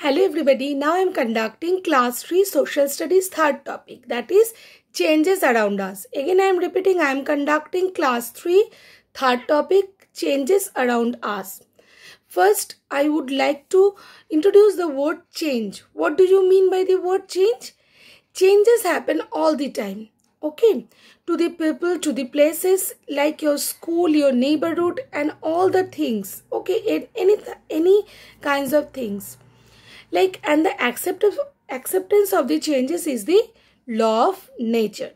Hello everybody, now I am conducting class 3 social studies third topic that is changes around us. Again I am repeating I am conducting class 3 third topic changes around us. First I would like to introduce the word change. What do you mean by the word change? Changes happen all the time. Okay, to the people, to the places like your school, your neighborhood and all the things. Okay, any, any kinds of things like and the accept of, acceptance of the changes is the law of nature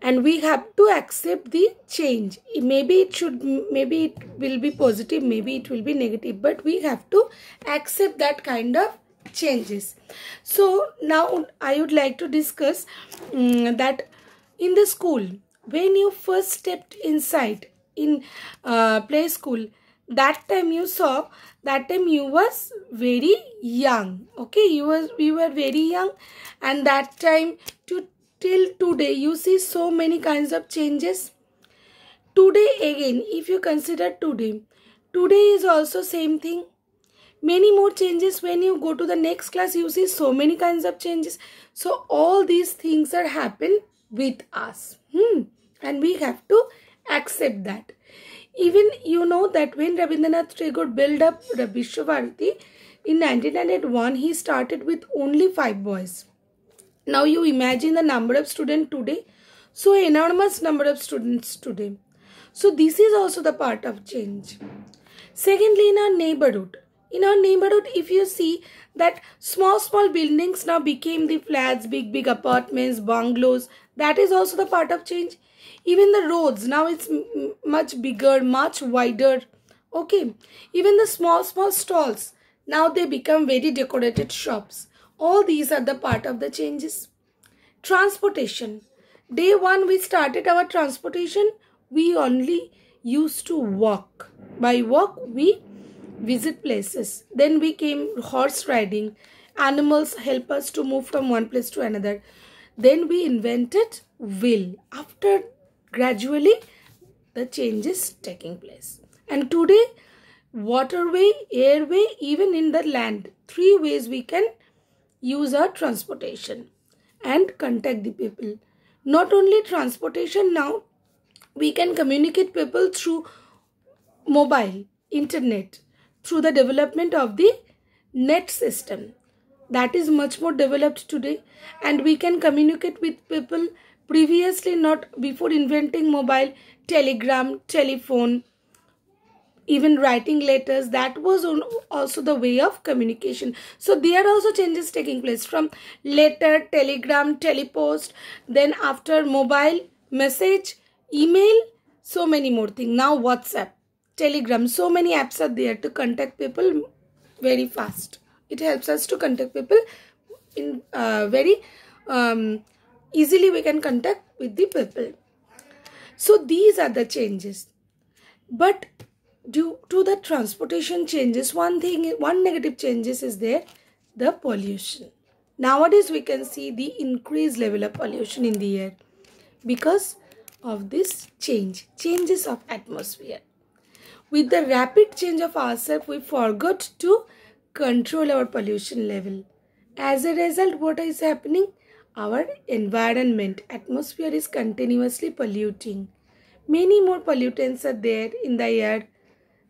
and we have to accept the change maybe it should maybe it will be positive maybe it will be negative but we have to accept that kind of changes so now i would like to discuss um, that in the school when you first stepped inside in uh, play school that time you saw that time you was very young okay you was we were very young and that time to till today you see so many kinds of changes today again if you consider today today is also same thing many more changes when you go to the next class you see so many kinds of changes so all these things are happen with us hmm. and we have to accept that even you know that when Rabindranath Tagore built up Vishwavarti in 1901, he started with only five boys. Now you imagine the number of students today. So enormous number of students today. So this is also the part of change. Secondly, in our neighborhood. In our neighborhood, if you see that small, small buildings now became the flats, big, big apartments, bungalows, that is also the part of change even the roads now it's much bigger much wider okay even the small small stalls now they become very decorated shops all these are the part of the changes transportation day one we started our transportation we only used to walk by walk we visit places then we came horse riding animals help us to move from one place to another then we invented will after gradually the changes taking place. And today waterway, airway, even in the land, three ways we can use our transportation and contact the people. Not only transportation now, we can communicate people through mobile, internet, through the development of the net system that is much more developed today and we can communicate with people previously not before inventing mobile telegram telephone even writing letters that was also the way of communication so there are also changes taking place from letter telegram telepost then after mobile message email so many more things now whatsapp telegram so many apps are there to contact people very fast it helps us to contact people in uh, very um, easily we can contact with the people so these are the changes but due to the transportation changes one thing one negative changes is there the pollution nowadays we can see the increased level of pollution in the air because of this change changes of atmosphere with the rapid change of ourselves we forgot to control our pollution level. As a result, what is happening? Our environment, atmosphere is continuously polluting. Many more pollutants are there in the air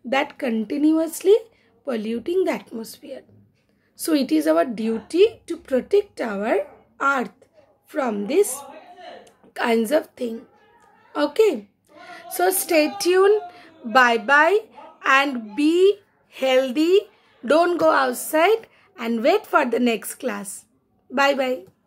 that continuously polluting the atmosphere. So it is our duty to protect our earth from these kinds of thing. Okay. So stay tuned. Bye bye and be healthy don't go outside and wait for the next class. Bye-bye.